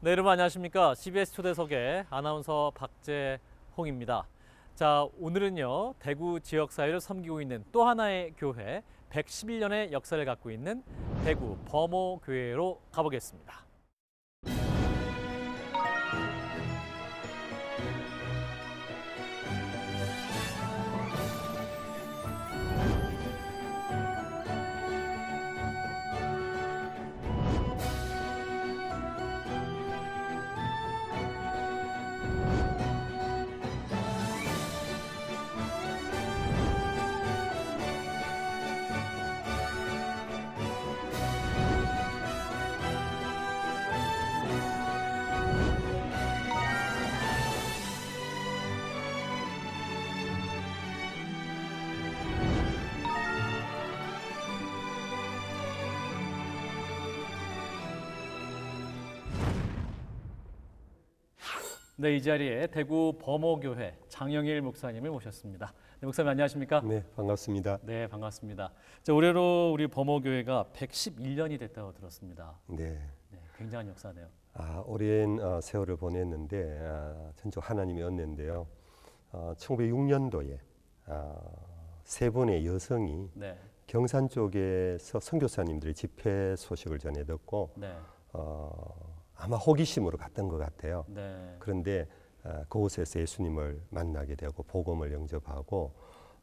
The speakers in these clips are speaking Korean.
네, 여러분 안녕하십니까. CBS 초대석의 아나운서 박재홍입니다. 자, 오늘은요. 대구 지역 사회를 섬기고 있는 또 하나의 교회 111년의 역사를 갖고 있는 대구 범호 교회로 가보겠습니다. 네, 이 자리에 대구 범어교회 장영일 목사님을 모셨습니다. 네, 목사님 안녕하십니까? 네, 반갑습니다. 네, 반갑습니다. 자, 올해로 우리 범어교회가 111년이 됐다고 들었습니다. 네. 네 굉장한 역사네요. 아, 오랜 어, 세월을 보냈는데 아, 천적 하나님의 은혜인데요. 어, 1906년도에 아, 세 분의 여성이 네. 경산 쪽에서 선교사님들의 집회 소식을 전해 듣고 네. 어, 아마 호기심으로 갔던 것 같아요. 네. 그런데 아, 그곳에서 예수님을 만나게 되고 복음을 영접하고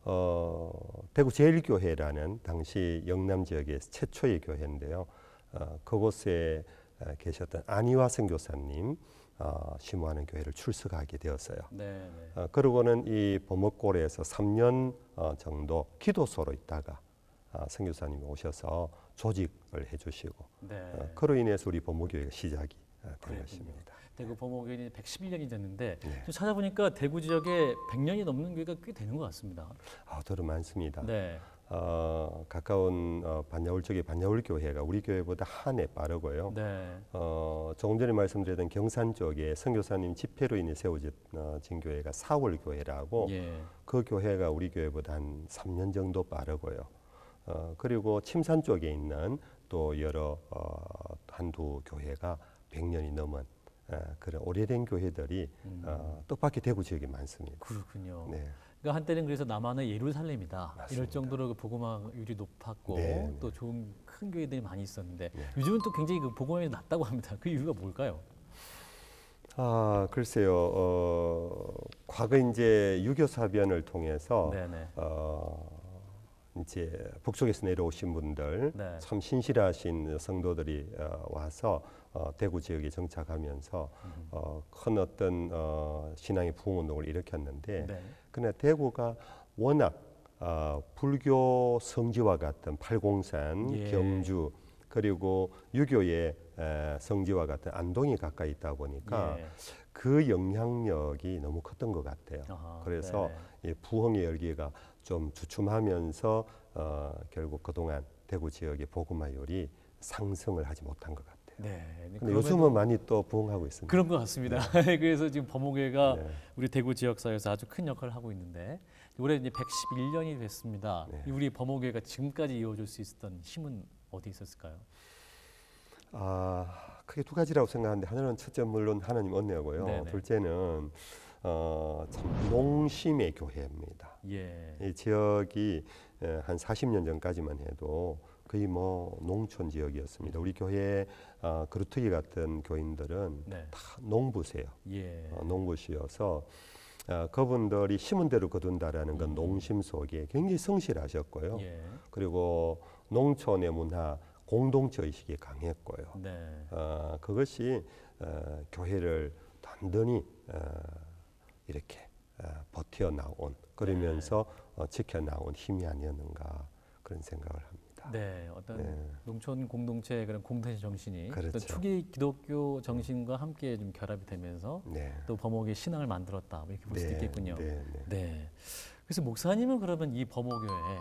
어, 대구 제일교회라는 당시 영남 지역의 최초의 교회인데요. 어, 그곳에 아, 계셨던 안희화 선교사님 어, 심호하는 교회를 출석하게 되었어요. 네, 네. 어, 그러고는 이보어골에서 3년 어, 정도 기도소로 있다가 어, 선교사님이 오셔서 조직을 해주시고 네. 어, 그로 인해서 우리 보어교회가 시작이 된 아, 것입니다. 대구 범어교인이 111년이 됐는데 네. 찾아보니까 대구 지역에 100년이 넘는 교회가 꽤 되는 것 같습니다. 아, 더러 많습니다. 네. 어, 가까운 어, 반야울 쪽의 반야울 교회가 우리 교회보다 한 해 빠르고요. 네. 어, 조금 전에 말씀드렸던 경산 쪽에 선교사님 집회로 인해 세워진 어, 교회가 사월 교회라고 예. 그 교회가 우리 교회보다 한 3년 정도 빠르고요. 어, 그리고 침산 쪽에 있는 또 여러 어, 한두 교회가 100년이 넘은 아, 그런 오래된 교회들이 음. 어, 뜻밖의 대구 지역에 많습니다. 그렇군요. 네. 그러니까 한때는 그래서 남한은 예루살렘이다 맞습니다. 이럴 정도로 그 복음화율이 높았고 네, 네, 또 좋은 큰 교회들이 많이 있었는데 네. 요즘은 또 굉장히 그 복음화율이 낮다고 합니다. 그 이유가 뭘까요? 아 글쎄요. 어, 과거 이제 유교 사변을 통해서 네네. 네. 어, 이제 북쪽에서 내려오신 분들 네. 참 신실하신 성도들이 어, 와서 어, 대구 지역에 정착하면서 어, 큰 어떤 어, 신앙의 부흥 운동을 일으켰는데 네. 그러나 대구가 워낙 어, 불교 성지와 같은 팔공산, 예. 경주 그리고 유교의 에, 성지와 같은 안동이 가까이 있다 보니까 예. 그 영향력이 너무 컸던 것 같아요. 아하, 그래서 네. 이 부흥의 열기가 좀 주춤하면서 어, 결국 그동안 대구 지역의 보그마율이 상승을 하지 못한 것 같아요. 네. 근데 요즘은 많이 또 부흥하고 있습니다. 그런 것 같습니다. 네. 그래서 지금 범호회가 네. 우리 대구 지역 사회에서 아주 큰 역할을 하고 있는데 올해 이제 111년이 됐습니다. 네. 우리 범호회가 지금까지 이어줄 수 있었던 힘은 어디 있었을까요? 아 크게 두 가지라고 생각하는데 하나는 첫째 물론 하나님 언니하고요. 네네. 네. 둘째는 어, 참 농심의 교회입니다. 예. 이 지역이 예, 한 40년 전까지만 해도 거의 뭐 농촌 지역이었습니다. 우리 교회 에 어, 그루트기 같은 교인들은 네. 다 농부세요. 예. 어, 농부시여서 어, 그분들이 심은 대로 거둔다라는 건 음. 농심 속에 굉장히 성실하셨고요. 예. 그리고 농촌의 문화 공동체 의식이 강했고요. 네. 어, 그것이 어, 교회를 단단히 어, 이렇게 어, 버텨 나온 그러면서 네. 어, 지켜 나온 힘이 아니었는가 그런 생각을 합니다. 있습니다. 네, 어떤 네. 농촌 공동체의 그런 공동체 정신이 그렇죠. 어떤 초기 기독교 정신과 함께 좀 결합이 되면서 네. 또 범옥의 신앙을 만들었다 뭐 이렇게 볼수도 네, 있겠군요. 네, 네. 네, 그래서 목사님은 그러면 이 범옥교에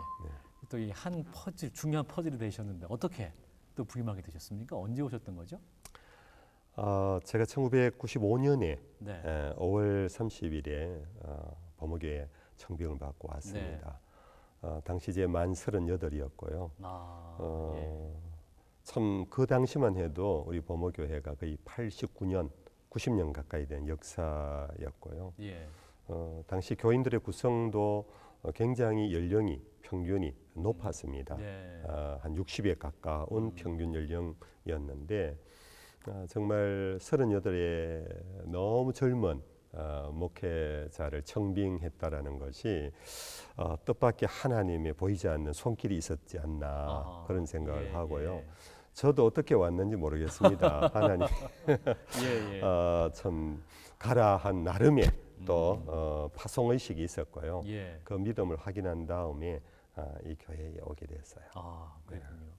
또이 한 퍼즐 중요한 퍼즐이 되셨는데 어떻게 또 부임하게 되셨습니까? 언제 오셨던 거죠? 어, 제가 1995년에 네. 에, 예, 5월 30일에 어, 범옥교에 청병을 받고 왔습니다. 어, 당시 제 만 38이었고요. 아, 어, 예. 참그 당시만 해도 우리 보모교회가 거의 89년, 90년 가까이 된 역사였고요. 예. 어, 당시 교인들의 구성도 어, 굉장히 연령이 평균이 높았습니다. 음. 예. 아, 한 60에 가까운 음. 평균 연령이었는데 아, 정말 38에 너무 젊은 어, 목회자를 청빙했다라는 것이 어, 뜻밖의 하나님의 보이지 않는 손길이 있었지 않나 아 그런 생각을 예, 하고요. 예. 저도 어떻게 왔는지 모르겠습니다. 하나님 예, 예, 어, 참 가라한 나름의 음. 또 음. 어, 파송 의식이 있었고요. 예. 그 믿음을 확인한 다음에 아, 이 교회에 오게 됐어요. 아, 그렇군요. 네.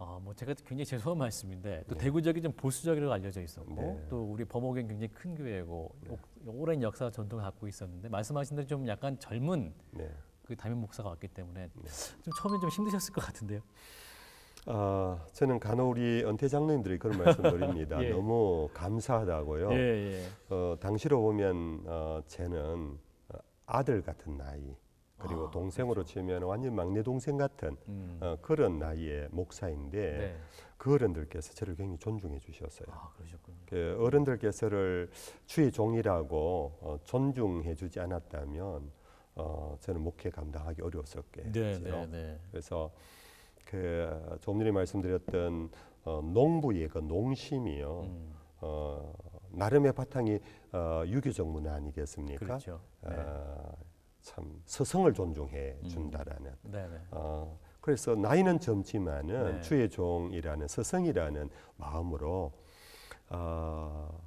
아, 뭐 제가 굉장히 죄송한 말씀인데 또 네. 대구 지역이 좀 보수적이라고 알려져 있었고 네. 또 우리 범옥은 굉장히 큰 교회고 네. 오랜 역사 전통을 갖고 있었는데 말씀하신 대로 좀 약간 젊은 네. 그 담임 목사가 왔기 때문에 네. 좀 처음엔 좀 힘드셨을 것 같은데요. 아, 저는 간혹 우리 은퇴 장로님들이 그런 말씀 드립니다. 예. 너무 감사하다고요. 예, 예. 어, 당시로 보면 어, 쟤는 어, 아들 같은 나이. 그리고 아, 동생으로 그렇죠. 치면 완전 막내 동생 같은 음. 어, 그런 나이의 목사인데 네. 그 어른들께서 저를 굉장히 존중해 주셨어요. 아, 그 어른들께서를 주의 종이라고 어, 존중해 주지 않았다면 어, 저는 목회 감당하기 어려웠었겠죠. 네, 네, 네, 그래서 그 조금 전에 말씀드렸던 어, 농부의 그 농심이요. 음. 어, 나름의 바탕이 어, 유교적 문화 아니겠습니까? 그렇죠. 어, 네. 어, 참 서성을 존중해 음. 준다라는. 음. 어, 그래서 나이는 젊지만은 네. 주의 종이라는 서성이라는 마음으로 어,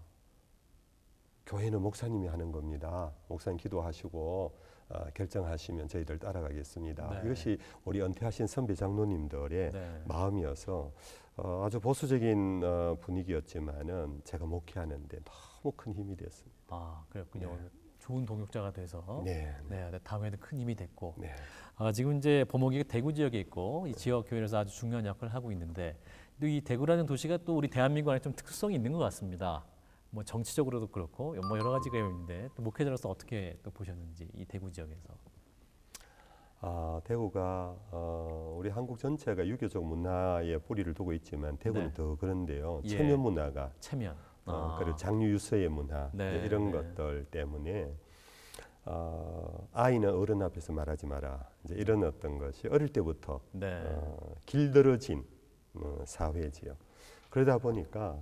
교회는 목사님이 하는 겁니다. 목사님 기도하시고 어, 결정하시면 저희들 따라가겠습니다. 네. 이것이 우리 은퇴하신 선배 장로님들의 네. 마음이어서 어, 아주 보수적인 어, 분위기였지만은 제가 목회하는데 너무 큰 힘이 됐습니다. 아 그렇군요. 네. 좋은 동역자가 돼서 네, 네, 네. 네 다음에는 큰 힘이 됐고 네. 아, 지금 이제 범옥이 가 대구 지역에 있고 이 지역 교회에서 아주 중요한 역할을 하고 있는데 또이 대구라는 도시가 또 우리 대한민국 안에 좀 특성이 있는 것 같습니다. 뭐 정치적으로도 그렇고 뭐 여러 가지가 있는데 또 목회자로서 어떻게 또 보셨는지 이 대구 지역에서 아, 대구가 어, 우리 한국 전체가 유교적 문화의 뿌리를 두고 있지만 대구는 네. 더 그런데요. 예. 체면 문화가 체면 어, 아. 그리고 장류 유서의 문화 네, 네, 이런 네. 것들 때문에 어, 아이는 어른 앞에서 말하지 마라 이제 이런 어떤 것이 어릴 때부터 네. 어, 길들어진 어, 사회지요. 그러다 보니까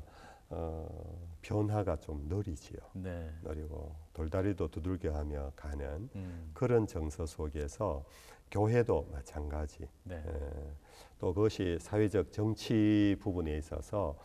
어, 변화가 좀 느리지요. 네. 느리고 돌다리도 두들겨 하며 가는 음. 그런 정서 속에서 교회도 마찬가지. 네. 에, 예. 또 그것이 사회적 정치 부분에 있어서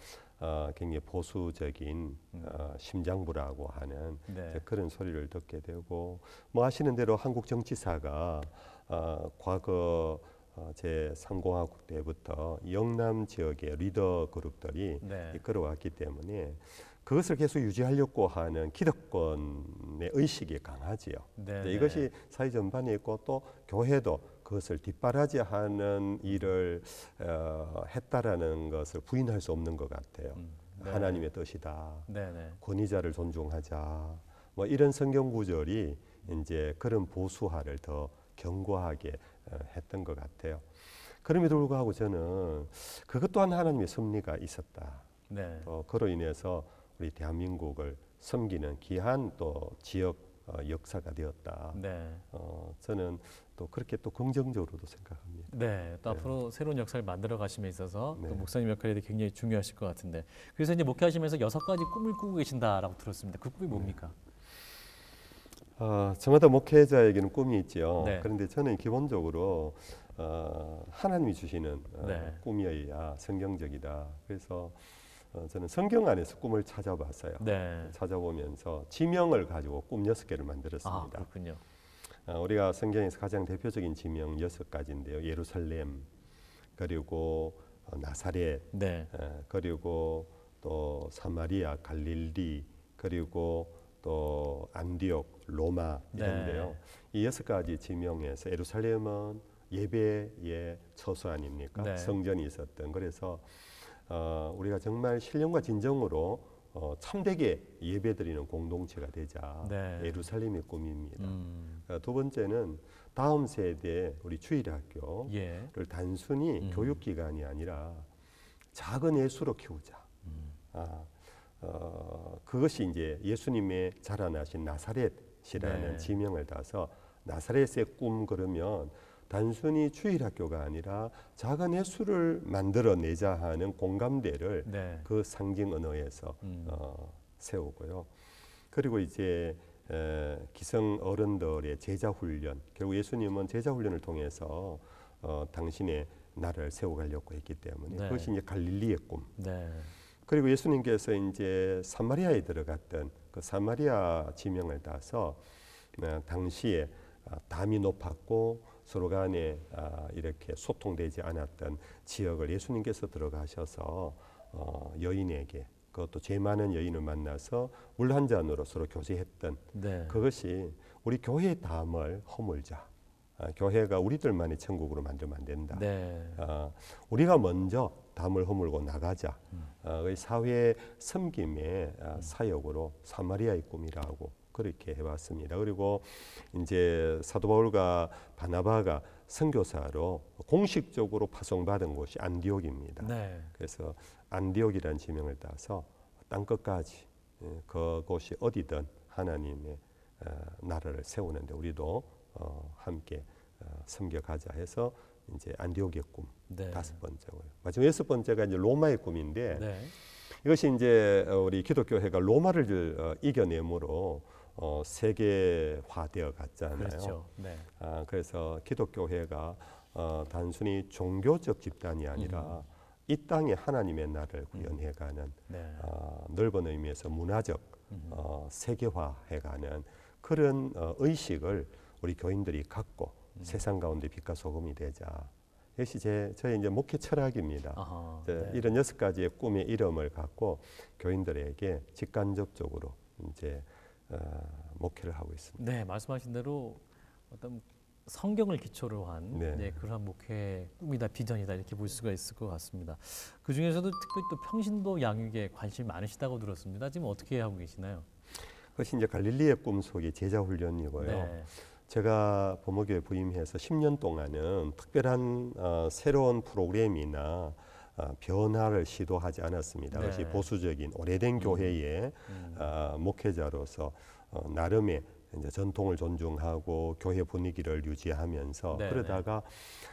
어, 굉장히 보수적인 음. 어, 심장부라고 하는 네. 그런 소리를 듣게 되고 뭐 아시는 대로 한국 정치사가 어, 과거 어, 제 3공화국 때부터 영남 지역의 리더 그룹들이 네. 이끌어왔기 때문에 그것을 계속 유지하려고 하는 기득권의 의식이 강하지요. 네, 네. 이것이 사회 전반에 있고 또 교회도 그것을 뒷바라지하는 일을 어, 했다라는 것을 부인할 수 없는 것 같아요. 음, 네. 하나님의 뜻이다. 네, 네. 권위자를 존중하자. 뭐 이런 성경 구절이 이제 그런 보수화를 더 견고하게 어, 했던 것 같아요. 그럼에도 불구하고 저는 그것 또한 하나님의 섭리가 있었다. 네. 또 어, 그로 인해서 우리 대한민국을 섬기는 귀한 또 지역 어, 역사가 되었다. 네. 어, 저는 또 그렇게 또 긍정적으로도 생각합니다. 네, 또 네. 앞으로 새로운 역사를 만들어 가심에 있어서 네. 목사님 역할이 굉장히 중요하실 것 같은데 그래서 이제 목회하시면서 여섯 가지 꿈을 꾸고 계신다라고 들었습니다. 그 꿈이 네. 뭡니까? 네. 어, 저마다 목회자에게는 꿈이 있지요. 네. 그런데 저는 기본적으로 어, 하나님이 주시는 어, 꿈이어야 성경적이다. 그래서 어, 저는 성경 안에서 꿈을 찾아봤어요. 찾아보면서 지명을 가지고 꿈 여섯 개를 만들었습니다. 아, 그렇군요. 어, 우리가 성경에서 가장 대표적인 지명 여섯 가지인데요. 예루살렘 그리고 어, 나사렛 네. 어, 그리고 또 사마리아 갈릴리 그리고 또 안디옥 로마 이런데요. 네. 이 여섯 가지 지명에서 예루살렘은 예배의 처소 아닙니까? 네. 성전이 있었던 그래서 어, 우리가 정말 신령과 진정으로 어, 참되게 예배드리는 공동체가 되자 네. 예루살렘의 꿈입니다. 음. 그러니까 두 번째는 다음 세대 우리 주일학교를 예. 단순히 음. 교육기관이 아니라 작은 예수로 키우자. 음. 아, 어, 그것이 이제 예수님의 자라나신 나사렛이라는 네. 지명을 따서 나사렛의 꿈 그러면 단순히 주일학교가 아니라 작은 해수를 만들어내자 하는 공감대를 네. 그 상징 언어에서 음. 어, 세우고요. 그리고 이제 에, 기성 어른들의 제자 훈련, 결국 예수님은 제자 훈련을 통해서 어, 당신의 나를 세워가려고 했기 때문에 네. 그것이 이제 갈릴리의 꿈. 네. 그리고 예수님께서 이제 사마리아에 들어갔던 그 사마리아 지명을 따서 어, 당시에 아, 담이 높았고 서로 간에 아, 이렇게 소통되지 않았던 지역을 예수님께서 들어가셔서 어, 여인에게 그것도 죄 많은 여인을 만나서 물 한 잔으로 서로 교제했던 네. 그것이 우리 교회 의담을 허물자. 아, 교회가 우리들만의 천국으로 만들면 안 된다. 네. 아, 우리가 먼저 담을 허물고 나가자. 음. 그 사회 섬김의 사역으로 사마리아의 꿈이라고 그렇게 해왔습니다. 그리고 이제 사도 바울과 바나바가 선교사로 공식적으로 파송받은 곳이 안디옥입니다. 네. 그래서 안디옥이라는 지명을 따서 땅 끝까지 예, 그곳이 어디든 하나님의 어, 나라를 세우는데 우리도 어, 함께 어, 섬겨가자 해서 이제 안디옥의 꿈 네. 다섯 번째고요. 마지막 여섯 번째가 이제 로마의 꿈인데 네. 이것이 이제 우리 기독교회가 로마를 이겨내므로 어, 세계화되어 갔잖아요. 그렇죠. 네. 아, 그래서 기독교회가 어, 단순히 종교적 집단이 아니라 음. 이 땅에 하나님의 나를 음. 구현해가는 네. 어, 넓은 의미에서 문화적 음. 어, 세계화해가는 그런 어, 의식을 우리 교인들이 갖고 음. 세상 가운데 빛과 소금이 되자. 역시 제 저의 이제 목회 철학입니다. 아하, 네. 이런 여섯 가지의 꿈의 이름을 갖고 교인들에게 직간접적으로 이제 어, 목회를 하고 있습니다. 네, 말씀하신 대로 어떤 성경을 기초로 한 네. 예, 그러한 목회 꿈이다 비전이다 이렇게 볼 수가 있을 것 같습니다. 그 중에서도 특별히 또 평신도 양육에 관심 많으시다고 들었습니다. 지금 어떻게 하고 계시나요? 그것이 이제 갈릴리의 꿈속의 제자 훈련이고요. 네. 제가 범어교회 부임해서 10년 동안은 특별한 어, 새로운 프로그램이나 어, 변화를 시도하지 않았습니다. 네. 그것 보수적인 오래된 음. 교회의 음. 아, 목회자로서 어, 나름의 이제 전통을 존중하고 교회 분위기를 유지하면서 네 그러다가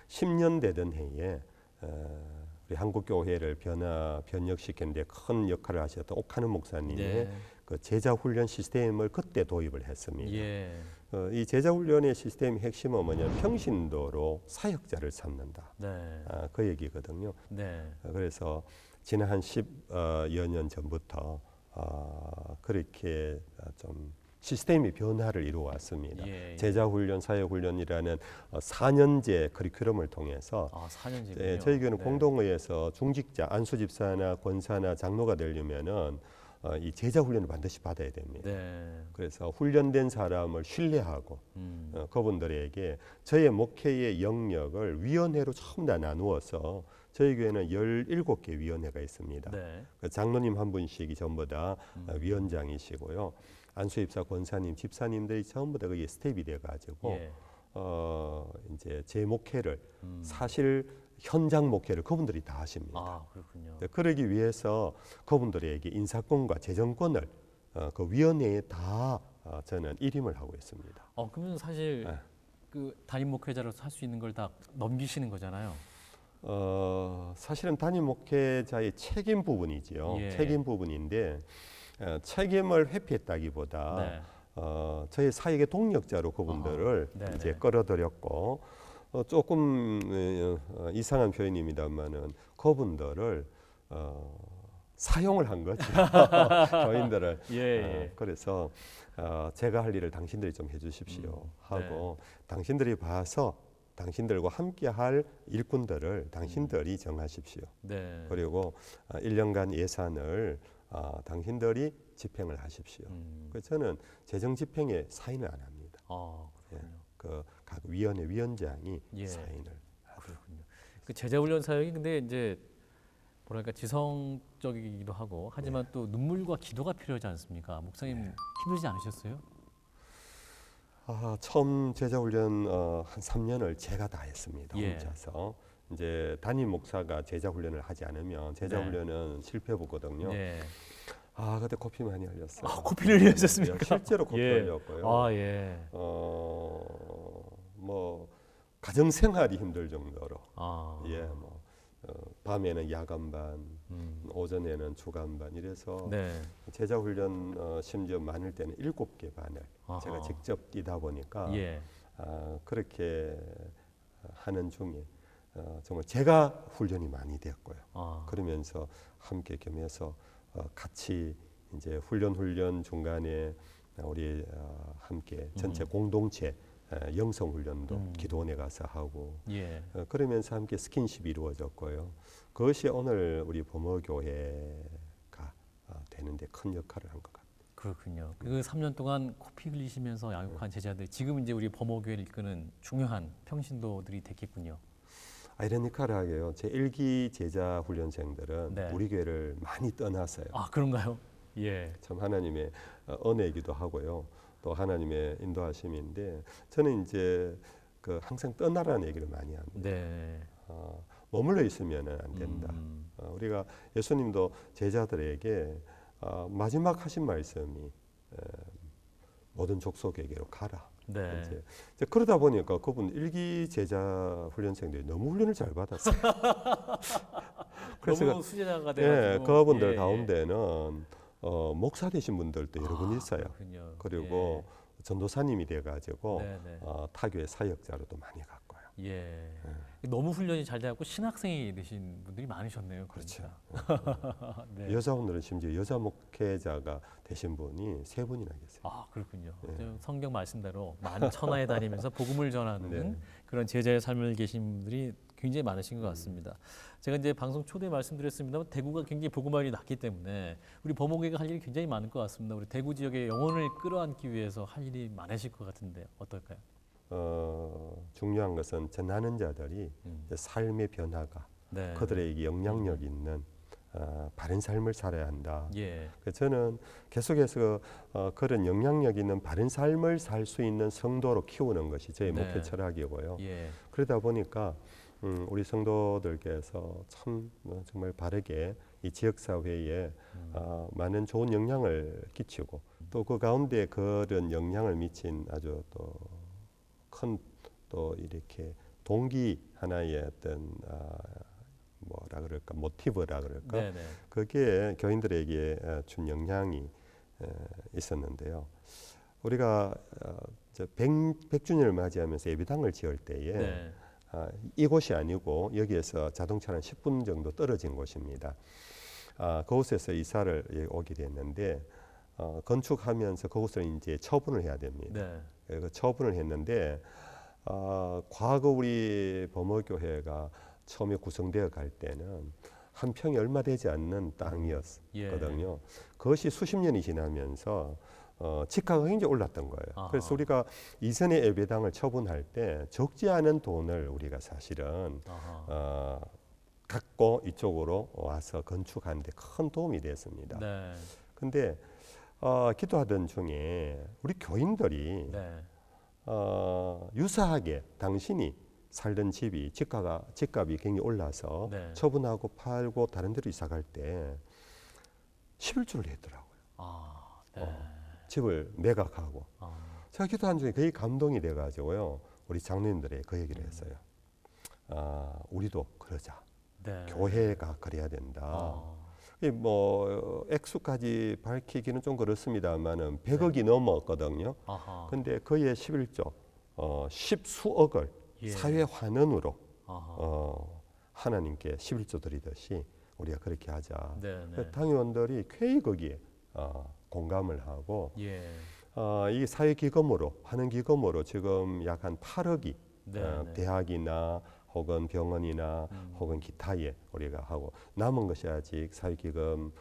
10년 되던 해에 우리 한국 교회를 변화 변혁시키는데 큰 역할을 하셨던 옥하는 목사님의 네. 그 제자 훈련 시스템을 그때 도입을 했습니다. 예. 어, 이 제자훈련의 시스템의 핵심은 뭐냐면 평신도로 사역자를 삼는다. 네. 아, 그 얘기거든요. 네. 어, 그래서 지난 한 10여 어, 년 전부터 어, 그렇게 좀 시스템이 변화를 이루어왔습니다. 예, 예. 제자훈련, 사역훈련이라는 4년제 커리큘럼을 통해서 아, 4년제 예, 저희 교회는 네. 공동의에서 중직자, 안수집사나 권사나 장로가 되려면은 어, 이 제자 훈련을 반드시 받아야 됩니다. 네. 그래서 훈련된 사람을 신뢰하고 음. 어, 그분들에게 저의 목회의 영역을 위원회로 처음 다 나누어서 저희 교회는 17개 위원회가 있습니다. 네. 그 장로님 한 분씩이 전부 다 어, 음. 위원장이시고요. 안수입사 권사님, 집사님들이 전부 다 그게 스텝이 돼가지고 예. 어, 이제 제 목회를 음. 사실 현장 목회를 그분들이 다 하십니다. 아, 그렇군요. 네, 그러기 위해서 그분들에게 인사권과 재정권을 어, 그 위원회에 다 어, 저는 일임을 하고 있습니다. 어, 그러면 사실 네. 그 단임 목회자로서 할 수 있는 걸 다 넘기시는 거잖아요. 어, 사실은 단임 목회자의 책임 부분이지요. 예. 책임 부분인데 어, 책임을 회피했다기보다 네. 어, 저희 사역의 동력자로 그분들을 네, 이제 네. 끌어들였고 어, 조금 어, 이상한 표현입니다만은 커분들을 어, 사용을 한 거죠. 저희들을. 예, 예. 어, 그래서 어, 제가 할 일을 당신들이 좀 해주십시오 음, 네. 하고 네. 당신들이 봐서 당신들과 함께할 일꾼들을 당신들이 음. 정하십시오. 네. 그리고 어, 1년간 예산을 어, 당신들이 집행을 하십시오. 음. 저는 재정 집행에 사인을 안 합니다. 아, 예, 그각 위원회 위원장이 예. 사인을 그렇군요. 그 제자훈련 사역이 근데 이제 뭐랄까 지성적이기도 하고 하지만 네. 또 눈물과 기도가 필요하지 않습니까? 목사님 네. 힘들지 않으셨어요? 아, 처음 제자훈련 어, 한 3년을 제가 다 했습니다. 예. 혼자서. 이제 담임 목사가 제자훈련을 하지 않으면 제자훈련은 네. 실패 보거든요. 예. 아, 그때 코피 많이 흘렸어요. 아, 코피를 흘렸습니까? 실제로 코피 예. 흘렸고요. 아, 예. 어, 뭐 가정 생활이 힘들 정도로 아. 예뭐 어, 밤에는 야간반, 음. 오전에는 주간반 이래서 네. 제자 훈련 어, 심지어 많을 때는 일곱 개 반을 아하. 제가 직접 뛰다 보니까 예. 아, 그렇게 하는 중에 어, 정말 제가 훈련이 많이 되었고요 아. 그러면서 함께 겸해서 어, 같이 이제 훈련 훈련 중간에 우리 어, 함께 전체 음. 공동체 어, 영성 훈련도 음. 기도원에 가서 하고 예. 어, 그러면서 함께 스킨십이 이루어졌고요. 그것이 오늘 우리 범어교회가 어, 되는데 큰 역할을 한 것 같아요. 그렇군요. 음. 그 3년 동안 코피 흘리시면서 양육한 음. 제자들 지금 이제 우리 범어교회를 이끄는 중요한 평신도들이 됐겠군요. 아이러니컬하게요. 제 1기 제자 훈련생들은 네. 우리 교회를 많이 떠나서요. 아 그런가요? 예. 참 하나님의 은혜이기도 하고요. 또 하나님의 인도하심인데 저는 이제 그 항상 떠나라는 얘기를 많이 합니다. 네. 어, 머물러 있으면안 된다. 음. 어, 우리가 예수님도 제자들에게 어, 마지막 하신 말씀이 에, 모든 족속에게로 가라. 네. 이제, 이제, 그러다 보니까 그분 일기 제자 훈련생들이 너무 훈련을 잘 받았어요. 그래서 너무 수제자가 돼 예, 그분들 예, 예. 가운데는 어, 목사 되신 분들도 여러 분 아, 있어요. 그렇군요. 그리고 예. 전도사님이 돼가지고 네, 네. 어, 타교의 사역자로도 많이 갔고요. 예. 예. 너무 훈련이 잘 돼갖고 신학생이 되신 분들이 많으셨네요. 그러니까. 그렇죠. 어, 어. 네. 여자분들은 심지어 여자 목회자가 되신 분이 세 분이나 계세요. 아 그렇군요. 예. 성경 말씀대로 만 천하에 다니면서 복음을 전하는 네. 그런 제자의 삶을 계신 분들이 굉장히 많으신 것 음. 같습니다. 제가 이제 방송 초대 말씀드렸습니다만 대구가 굉장히 보고만이 낮기 때문에 우리 범호계가 할 일이 굉장히 많을 것 같습니다. 우리 대구 지역의 영혼을 끌어안기 위해서 할 일이 많으실 것 같은데 어떨까요? 어, 중요한 것은 전하는 자들이 음. 삶의 변화가 네. 그들에게 영향력 음. 있는 어, 바른 삶을 살아야 한다. 예. 그 저는 계속해서 어, 그런 영향력 있는 바른 삶을 살 수 있는 성도로 키우는 것이 저의 네. 목표 철학이고요. 예. 그러다 보니까 음, 우리 성도들께서 참 어, 정말 바르게 이 지역 사회에 음. 어, 많은 좋은 영향을 끼치고 또 그 가운데 그런 영향을 미친 아주 또 큰 또 이렇게 동기 하나의 어떤 아, 뭐라 그럴까 모티브라 그럴까 네네. 그게 교인들에게 어, 준 영향이 에, 어, 있었는데요. 우리가 어, 100, 주년을 맞이하면서 예배당을 지을 때에 네. 아, 이곳이 아니고 여기에서 자동차는 10분 정도 떨어진 곳입니다. 아, 그곳에서 이사를 예, 오게 됐는데 어, 건축하면서 그곳을 이제 처분을 해야 됩니다. 네. 예, 그 처분을 했는데 어, 과거 우리 범어교회가 처음에 구성되어 갈 때는 한 평이 얼마 되지 않는 땅이었거든요. 예. 그것이 수십 년이 지나면서 어, 치카가 굉장히 올랐던 거예요. 아하. 그래서 우리가 이전의 예배당을 처분할 때 적지 않은 돈을 우리가 사실은 아하. 어, 갖고 이쪽으로 와서 건축하는데 큰 도움이 되습니다 네. 근데 어, 기도하던 중에 우리 교인들이 네. 어, 유사하게 당신이 살던 집이 집가가 집값이 굉장히 올라서 네. 처분하고 팔고 다른 데로 이사 갈때 11주를 했더라고요. 아, 네. 어, 집을 매각하고 아. 제가 기도한 중에 거의 감동이 돼가지고요. 우리 장로님들의 그 얘기를 음. 했어요. 아, 우리도 그러자. 네. 교회가 그래야 된다. 아. 뭐 액수까지 밝히기는 좀 그렇습니다만은 100억이 네. 넘었거든요. 아하. 근데 그의 11조 어, 10수억을 예. 사회 환원으로 어, 하나님께 11조 드리듯이 우리가 그렇게 하자. 네, 네. 그 당의원들이 쾌히 거기에 어, 공감을 하고 예. 어, 이 사회기금으로 하는 기금으로 지금 약 한 8억이 네, 어, 네. 대학이나 혹은 병원이나 음. 혹은 기타에 우리가 하고 남은 것이 아직 사회기금으로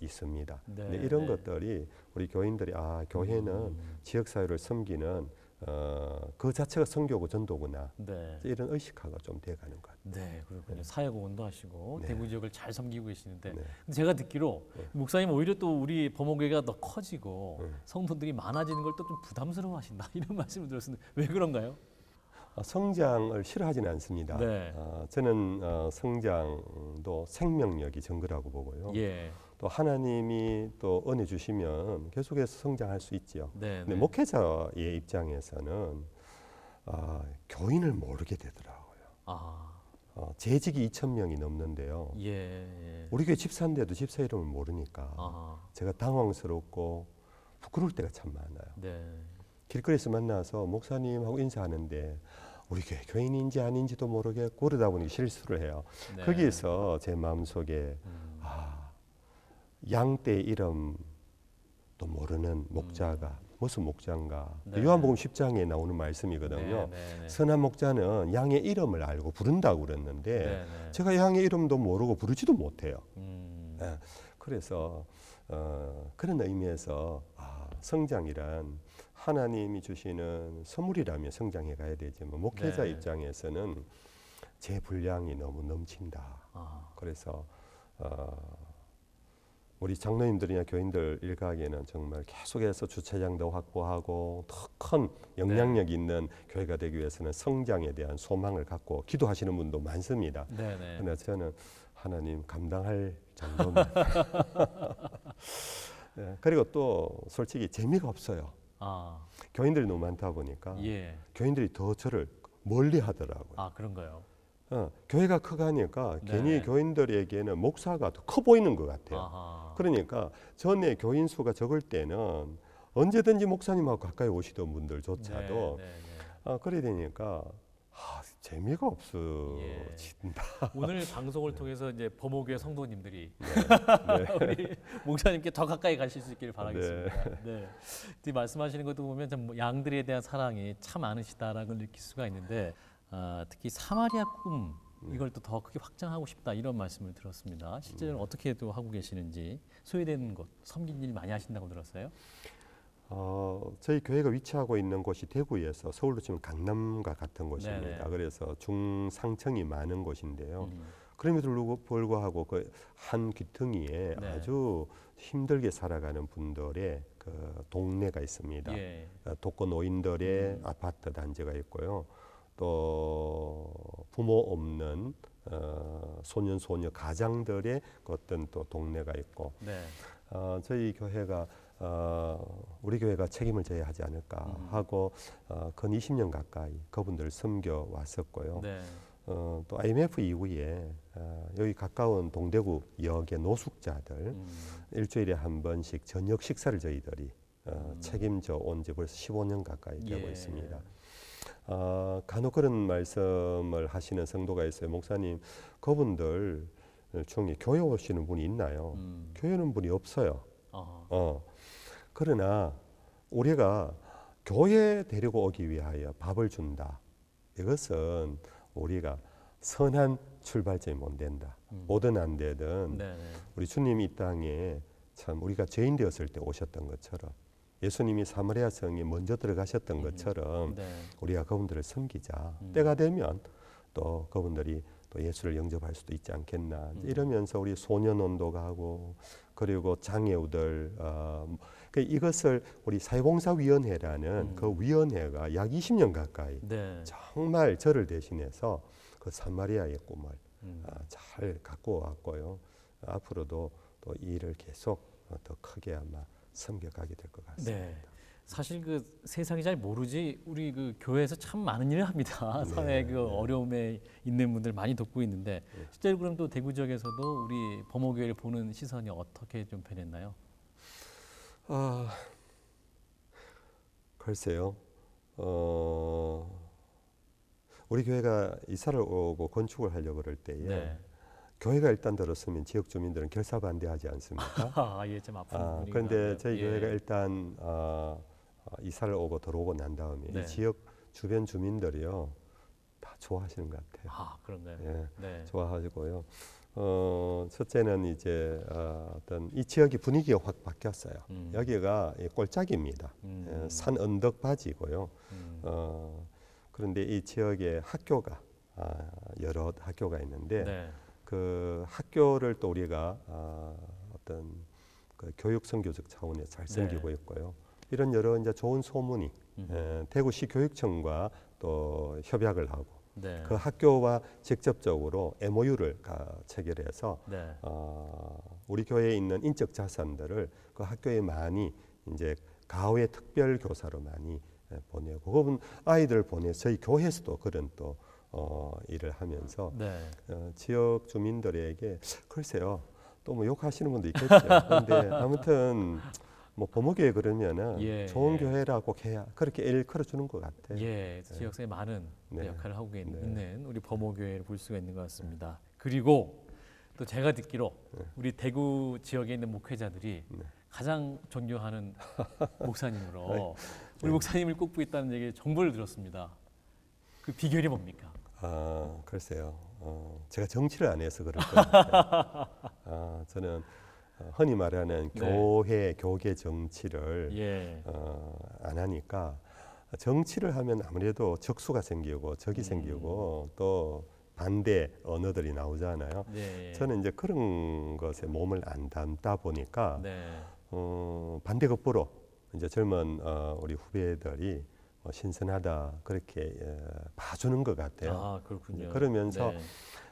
있습니다. 네, 이런 네. 것들이 우리 교인들이 아 교회는 음. 지역사회를 섬기는 어, 그 자체가 성교고 전도구나 네. 이런 의식화가 좀 돼가는 것 네, 그렇군요. 네. 사회공헌도 하시고 네. 대구 지역을 잘 섬기고 계시는데 네. 근데 제가 듣기로 네. 목사님 오히려 또 우리 범호교회가 더 커지고 네. 성도들이 많아지는 걸 또 좀 부담스러워하신다 이런 말씀을 들었는데 왜 그런가요? 어, 성장을 싫어하지는 않습니다. 어, 저는 어, 성장도 생명력이 정거라고 보고요. 예. 또 하나님이 또 은혜 주시면 계속해서 성장할 수 있지요. 네, 근데 네. 목회자의 입장에서는 아, 교인을 모르게 되더라고요. 아. 어, 재직이 2천 명이 넘는데요. 예, 예. 우리 교회 집사인데도 집사 이름을 모르니까 아. 제가 당황스럽고 부끄러울 때가 참 많아요. 네. 길거리에서 만나서 목사님하고 인사하는데 우리 교회 교인인지 아닌지도 모르겠고 그다 보니 실수를 해요. 네. 거기에서 제 마음속에 음. 양떼 이름도 모르는 목자가 음. 무슨 목자인가? 그 네. 요한복음 10장에 나오는 말씀이거든요. 네, 네, 네, 선한 목자는 양의 이름을 알고 부른다고 그랬는데 네, 네. 제가 양의 이름도 모르고 부르지도 못해요. 음. 그래서 어, 그런 의미에서 아, 성장이란 하나님이 주시는 선물이라면 성장해 가야 되지만 목회자 입장에서는 제 분량이 너무 넘친다. 아. 그래서 어, 우리 장로님들이나 교인들 일각에는 정말 계속해서 주차장도 확보하고 더 큰 영향력 네. 있는 교회가 되기 위해서는 성장에 대한 소망을 갖고 기도하시는 분도 많습니다. 네, 네. 그러나 저는 하나님 감당할 정도만. 네, 그리고 또 솔직히 재미가 없어요. 아. 교인들이 너무 많다 보니까 예. 교인들이 더 저를 멀리 하더라고요. 아, 그런가요? 어, 교회가 커가니까 네. 괜히 교인들에게는 목사가 더 커 보이는 것 같아요. 아하. 그러니까 전에 교인 수가 적을 때는 언제든지 목사님하고 가까이 오시던 분들조차도 네, 네, 아, 그래 되니까 아, 재미가 없어진다. 예. 오늘 방송을 네. 통해서 이제 범호교회 성도님들이 네. 우리 목사님께 더 가까이 가실 수 있기를 바라겠습니다. 네. 네. 말씀하시는 것도 보면 참 양들에 대한 사랑이 참 많으시다라는 걸 느낄 수가 있는데 아, 특히 사마리아 꿈 네. 이걸 또 더 크게 확장하고 싶다 이런 말씀을 들었습니다. 실제로 네. 어떻게 또 하고 계시는지 소외된 곳 섬긴 일 많이 하신다고 들었어요. 어, 저희 교회가 위치하고 있는 곳이 대구에서 서울로 치면 강남과 같은 곳입니다. 네네. 네. 그래서 중상층이 많은 곳인데요. 음. 그럼에도 불구하고 그한 귀퉁이에 네. 아주 힘들게 살아가는 분들의 그 동네가 있습니다. 예. 어, 독거 노인들의 음. 아파트 단지가 있고요. 또 부모 없는 어, 소년 소녀 가장들의 그 어떤 또 동네가 있고 네. 어, 저희 교회가 어, 우리 교회가 책임을 져야 하지 않을까 음. 하고 어, 근 20년 가까이 그분들을 섬겨 왔었고요. 네. 어, 또 IMF 이후에 어, 여기 가까운 동대구 역의 노숙자들 음. 일주일에 한 번씩 저녁 식사를 저희들이 어, 음. 책임져 온 지 벌써 15년 가까이 되고 예. 있습니다. 아, 간혹 그런 말씀을 하시는 성도가 있어요. 목사님, 그분들 어, 중에 교회 오시는 분이 있나요? 음. 교회 오는 분이 없어요. 어. 그러나 우리가 교회 데리고 오기 위하여 밥을 준다. 이것은 우리가 선한 출발점이 못 된다. 음. 오든 안 되든 네네. 네. 우리 주님이 이 땅에 참 우리가 죄인 되었을 때 오셨던 것처럼 예수님이 사마리아 성에 먼저 들어가셨던 음, 것처럼 네. 우리가 그분들을 섬기자. 음. 때가 되면 또 그분들이 또 예수를 영접할 수도 있지 않겠나. 음. 이러면서 우리 소년 온도가 하고 그리고 장애우들 어, 뭐, 그 이것을 우리 사회봉사위원회라는 음. 그 위원회가 약 20년 가까이 네. 정말 저를 대신해서 그 사마리아의 꿈을 음. 아, 잘 갖고 왔고요. 앞으로도 또 일을 계속 더 크게 아마 섬겨가게 될 것 같습니다. 네. 사실 그 세상이 잘 모르지 우리 그 교회에서 참 많은 일을 합니다. 네, 사회 그 네. 어려움에 있는 분들 많이 돕고 있는데 네. 실제로 그럼 또 대구 지역에서도 우리 범어교회를 보는 시선이 어떻게 좀 변했나요? 아 글쎄요. 어 우리 교회가 이사를 오고 건축을 하려고 그럴 때에 네. 교회가 일단 들었으면 지역 주민들은 결사 반대하지 않습니까? 아, 예, 좀 아픈 아, 그런데 저희 예. 교회가 일단 어, 어, 이사를 오고 들어오고 난 다음에 네. 이 지역 주변 주민들이요 다 좋아하시는 것 같아요. 아, 그런가요? 예, 네. 좋아하시고요. 어, 첫째는 이제 어, 어떤 이 지역의 분위기가 확 바뀌었어요. 음. 여기가 꼴짝입니다. 음. 예, 산 언덕 바지고요. 음. 어, 그런데 이 지역에 학교가 아, 여러 학교가 있는데. 네. 그 학교를 또 우리가 아, 어떤 그 교육 선교적 차원에서 잘 네. 생기고 네. 있고요. 이런 여러 이제 좋은 소문이 에, 음. 예, 대구시 교육청과 또 협약을 하고 네. 그 학교와 직접적으로 MOU를 가, 체결해서 네. 어, 우리 교회에 있는 인적 자산들을 그 학교에 많이 이제 가오의 특별 교사로 많이 에, 예, 보내고 혹은 아이들 보내서 이 교회에서도 그런 또 어, 일을 하면서 네. 어, 지역 주민들에게 글쎄요 또 뭐 욕하시는 분도 있겠죠. 근데 아무튼 뭐 보모교회 그러면은 예, 좋은 교회라고 그렇게 일컬어 주는 것같아 예, 예, 지역사회 많은 네. 역할을 하고 있는 네. 우리 보모교회를 볼 수가 있는 것 같습니다. 그리고 또 제가 듣기로 네. 우리 대구 지역에 있는 목회자들이 네. 가장 존경하는 목사님으로 네. 우리 목사님을 꼽고 있다는 얘기 정보를 들었습니다. 그 비결이 뭡니까? 아, 글쎄요. 어, 제가 정치를 안 해서 그럴 거 같아요. 아, 저는 어, 흔히 말하는 네. 교회, 교계 정치를 예. 어, 안 하니까 정치를 하면 아무래도 적수가 생기고 적이 음. 생기고 또 반대 언어들이 나오잖아요. 네. 저는 이제 그런 것에 몸을 안 담다 보니까 네. 어, 반대급부로 이제 젊은 어, 우리 후배들이 어, 신선하다 그렇게 어, 봐주는 것 같아요. 아, 그렇군요. 네, 그러면서 네.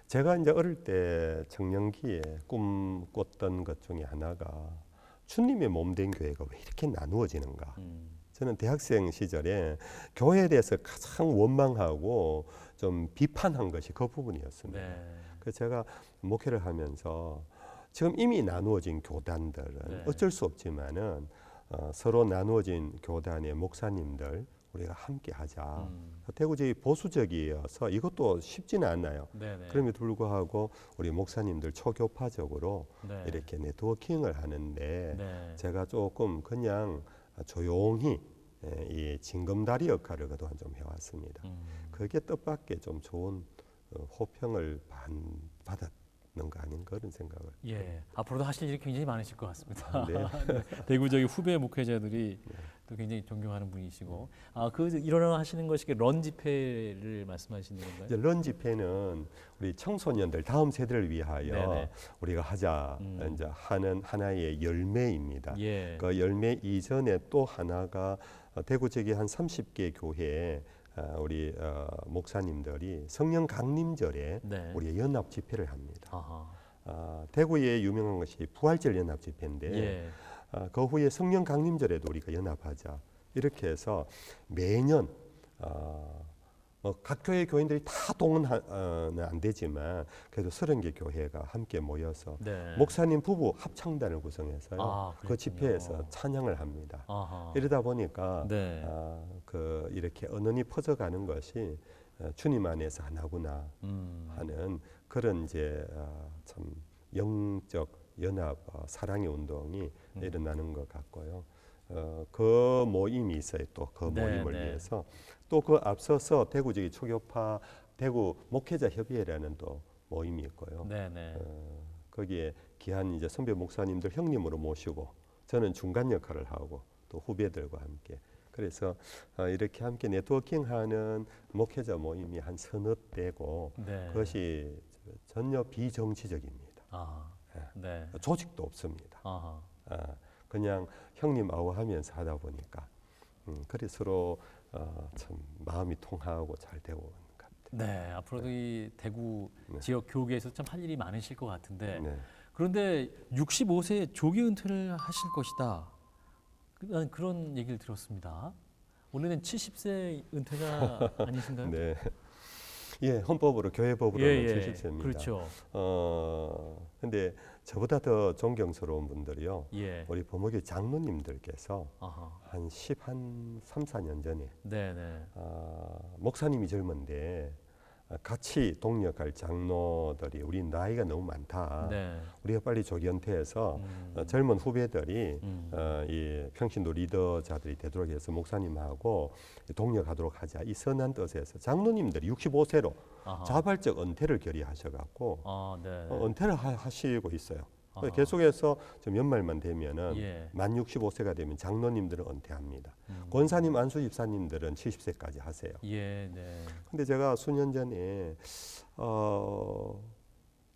제가 이제 어릴 때 청년기에 꿈 꿨던 것 중에 하나가 주님의 몸 된 교회가 왜 이렇게 나누어지는가. 음. 저는 대학생 시절에 교회에 대해서 가장 원망하고 좀 비판한 것이 그 부분이었습니다. 네. 그래서 제가 목회를 하면서 지금 이미 나누어진 교단들은 네. 어쩔 수 없지만은 어, 서로 나누어진 교단의 목사님들 우리가 함께 하자. 음. 대구지 보수적이어서 이것도 쉽지는 않아요. 그럼에도 불구하고 우리 목사님들 초교파적으로 네. 이렇게 네트워킹을 하는데 네. 제가 조금 그냥 조용히 예, 이 징검다리 역할을 그동안 좀 해왔습니다. 음. 그게 뜻밖의 좀 좋은 어, 호평을 받았 있는가 아닌가 그런 생각을. 예, 앞으로도 하실 일이 굉장히 많으실 것 같습니다. 네. 네. 대구 저기 후배 목회자들이 네. 또 굉장히 존경하는 분이시고, 아그 일어나시는 것이 런 집회를 말씀하시는 건가요? 런 집회는 우리 청소년들 다음 세대를 위하여 네네. 네. 우리가 하자 음. 이제 하는 하나의 열매입니다. 예. 그 열매 이전에 또 하나가 대구 지역한 30개 교회에 어, 우리 어, 목사님들이 성령 강림절에 네. 우리 연합 집회를 합니다. 아하. 어, 대구에 유명한 것이 부활절 연합 집회인데 예. 어, 그 후에 성령 강림절에도 우리가 연합하자 이렇게 해서 매년 어, 각 교회 교인들이 다 동원은 어, 네, 안 되지만 그래도 서른 개 교회가 함께 모여서 네. 목사님 부부 합창단을 구성해서요. 아, 그 집회에서 찬양을 합니다. 아하. 이러다 보니까 네. 아, 그 이렇게 언언이 퍼져가는 것이 어, 주님 안에서 하나구나 음. 하는 그런 이제 아, 참 영적 연합 어, 사랑의 운동이 음. 일어나는 것 같고요. 어, 그 모임이 있어요. 또그 네, 모임을 네, 위해서. 또그 앞서서 대구 지기 초교파 대구 목회자 협의회라는 또 모임이 있고요. 네네. 네. 어, 거기에 귀한 이제 선배 목사님들 형님으로 모시고 저는 중간 역할을 하고 또 후배들과 함께 그래서 어, 이렇게 함께 네트워킹하는 목회자 모임이 한 서너 대고 네. 그것이 전혀 비정치적입니다. 아, 네. 네. 조직도 없습니다. 아, 그냥 형님 아우 하면서 하다 보니까 음, 그래 서로 어, 참 마음이 통하고 잘 되고 있는 것 같아요. 네, 앞으로도 네. 이 대구 네. 지역 교계에서 참 할 일이 많으실 것 같은데 네. 그런데 65세 조기 은퇴를 하실 것이다. 난 그런 얘기를 들었습니다. 원래는 70세 은퇴가 아니신가요? 네. 예, 헌법으로 교회법으로는 예, 예. 70세입니다. 그렇죠. 어, 근데 저보다 더 존경스러운 분들이요. 예. 우리 보목의 장로님들께서 한 10, 한 3, 4년 전에 네네. 아, 목사님이 젊은데 같이 동력할 장로들이 우리 나이가 너무 많다. 네. 우리가 빨리 조기연퇴해서 음. 어, 젊은 후배들이 음. 어, 이 평신도 리더자들이 되도록 해서 목사님하고 동력하도록 하자. 이 선한 뜻에서 장로님들이 65세로 아하. 자발적 은퇴를 결의하셔갖고 아, 네. 어, 은퇴를 하, 시고 있어요. 아. 계속해서 좀 연말만 되면은 예. 만 65세가 되면 장로님들을 은퇴합니다. 음. 권사님, 안수 집사님들은 70세까지 하세요. 예, 네. 근데 제가 수년 전에 어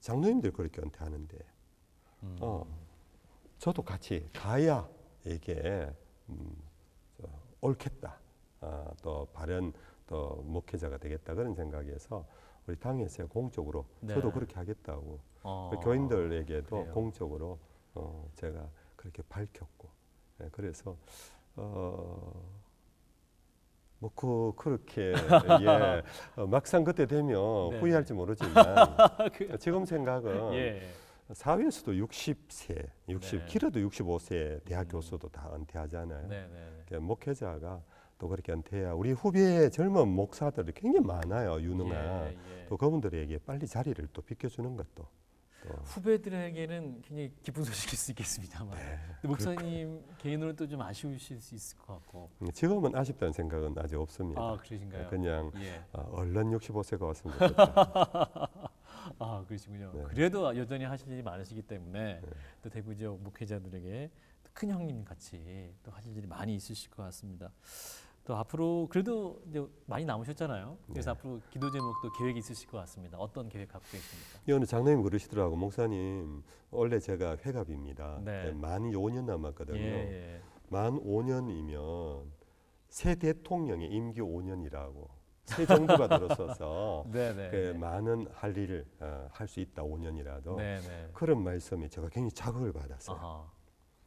장로님들 그렇게 은퇴하는데 음. 어 저도 같이 가야 이게 음, 옳겠다. 어, 또 바른 또 목회자가 되겠다 그런 생각에서 우리 당에서 공적으로 네. 저도 그렇게 하겠다고 어. 그 교인들에게도 그래요. 공적으로 어, 제가 그렇게 밝혔고 네, 그래서 어, 뭐 그, 그렇게 예, 어, 막상 그때 되면 네. 후회할지 모르지만 그, 지금 생각은 예. 사회에서도 60세, 60 네. 길어도 65세 대학 음. 교수도 다 은퇴하잖아요. 네, 네, 네. 그러니 목회자가 또 그렇게 은퇴해야 우리 후배 젊은 목사들이 굉장히 많아요 유능한 예, 예. 또 그분들에게 빨리 자리를 또 비켜주는 것도 어. 후배들에게는 굉장히 기쁜 소식일 수 있겠습니다만 네, 목사님 개인으로는 또 좀 아쉬우실 수 있을 것 같고 음, 지금은 아쉽다는 생각은 아직 없습니다. 아 그러신가요? 네, 그냥 예. 아, 얼른 65세가 왔으면 좋겠다. 아 그러시군요. 네. 그래도 여전히 하실 일이 많으시기 때문에 네. 또 대구 지역 목회자들에게 큰 형님 같이 또 하실 일이 많이 있으실 것 같습니다. 또 앞으로 그래도 이제 많이 남으셨잖아요. 네. 그래서 네. 앞으로 기도 제목도 계획이 있으실 것 같습니다. 어떤 계획 갖고 계십니까? 예, 오늘 장로님 그러시더라고 목사님 원래 제가 회갑입니다. 네. 네 만 5년 남았거든요. 예, 예. 만 5년이면 새 대통령의 임기 5년이라고 새 정부가 들어서서 네, 그 많은 할 일을 어, 할수 있다 5년이라도 네네. 그런 말씀에 제가 굉장히 자극을 받았어요. 아하.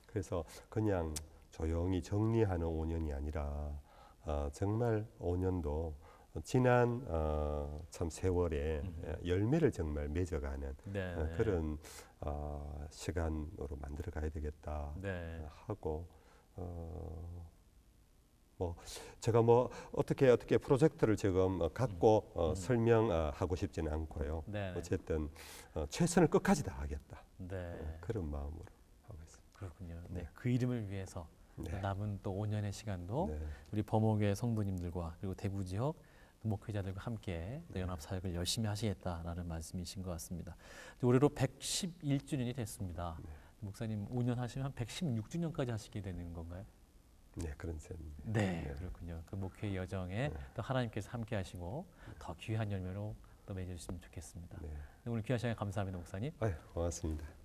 그래서 그냥 조용히 정리하는 5년이 아니라 어, 정말 5년도 지난 어, 참 세월에 음. 열매를 정말 맺어가는 네. 어, 그런 어, 시간으로 만들어 가야 되겠다 네. 하고 어, 뭐 제가 뭐 어떻게 어떻게 프로젝트를 지금 갖고 음. 어, 음. 설명하고 싶지는 않고요. 네. 어쨌든 어, 최선을 끝까지 다하겠다 네. 어, 그런 마음으로 하고 있습니다. 그렇군요. 네, 네. 그 이름을 위해서 네. 남은 또 5년의 시간도 네. 우리 범옥의 성부님들과 그리고 대구 지역 목회자들과 함께 네. 연합 사역을 열심히 하시겠다라는 말씀이신 것 같습니다. 올해로 111주년이 됐습니다. 네. 목사님 5년 하시면 116주년까지 하시게 되는 건가요? 네, 그런 셈입니다. 네, 네, 그렇군요. 그 목회 여정에 네. 또 하나님께서 함께 하시고 더 귀한 열매로 또 맺어주시면 좋겠습니다. 오늘 귀한 시간 감사합니다, 목사님. 아유, 고맙습니다.